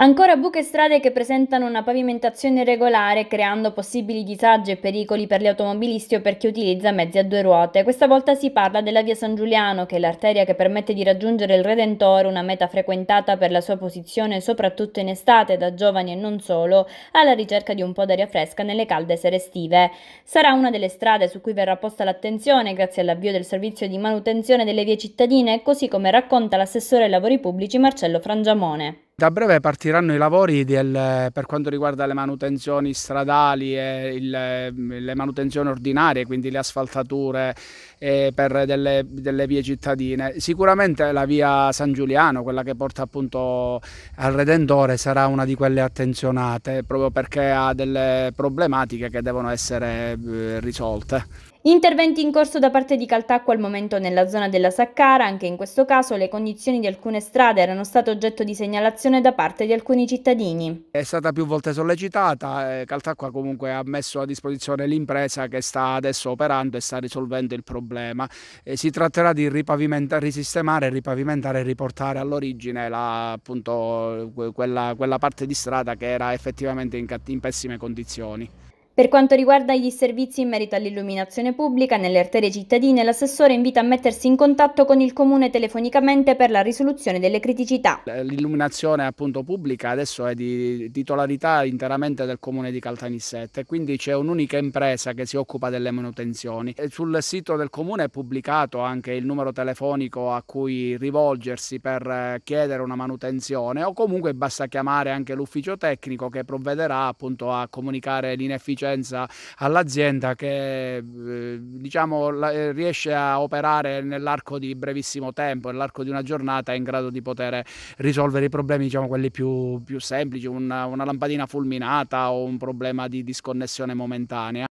Ancora buche e strade che presentano una pavimentazione irregolare, creando possibili disagi e pericoli per gli automobilisti o per chi utilizza mezzi a due ruote. Questa volta si parla della via San Giuliano, che è l'arteria che permette di raggiungere il Redentore, una meta frequentata per la sua posizione soprattutto in estate da giovani e non solo, alla ricerca di un po' d'aria fresca nelle calde sere estive. Sarà una delle strade su cui verrà posta l'attenzione grazie all'avvio del servizio di manutenzione delle vie cittadine, così come racconta l'assessore ai lavori pubblici Marcello Frangiamone. Da breve partiranno i lavori del, per quanto riguarda le manutenzioni stradali e il, le manutenzioni ordinarie, quindi le asfaltature per delle, delle, vie cittadine. Sicuramente la via San Giuliano, quella che porta appunto al Redentore, sarà una di quelle attenzionate proprio perché ha delle problematiche che devono essere eh, risolte. Interventi in corso da parte di Caltacqua al momento nella zona della Saccara, anche in questo caso le condizioni di alcune strade erano state oggetto di segnalazione da parte di alcuni cittadini. È stata più volte sollecitata, eh, Caltacqua comunque ha messo a disposizione l'impresa che sta adesso operando e sta risolvendo il problema. Eh, si tratterà di ripavimentare, risistemare, ripavimentare e riportare all'origine quella, quella parte di strada che era effettivamente in pessime condizioni. Per quanto riguarda gli servizi in merito all'illuminazione pubblica nelle arterie cittadine, l'assessore invita a mettersi in contatto con il comune telefonicamente per la risoluzione delle criticità. L'illuminazione appunto pubblica adesso è di titolarità interamente del comune di Caltanissette, quindi c'è un'unica impresa che si occupa delle manutenzioni. sul sito del comune è pubblicato anche il numero telefonico a cui rivolgersi per eh, chiedere una manutenzione o comunque basta chiamare anche l'ufficio tecnico che provvederà appunto a comunicare l'inefficienza conoscenza all'azienda che eh, diciamo, la, eh, riesce a operare nell'arco di brevissimo tempo, nell'arco di una giornata, è in grado di poter risolvere i problemi, diciamo, quelli più, più semplici, una, una, lampadina fulminata o un problema di disconnessione momentanea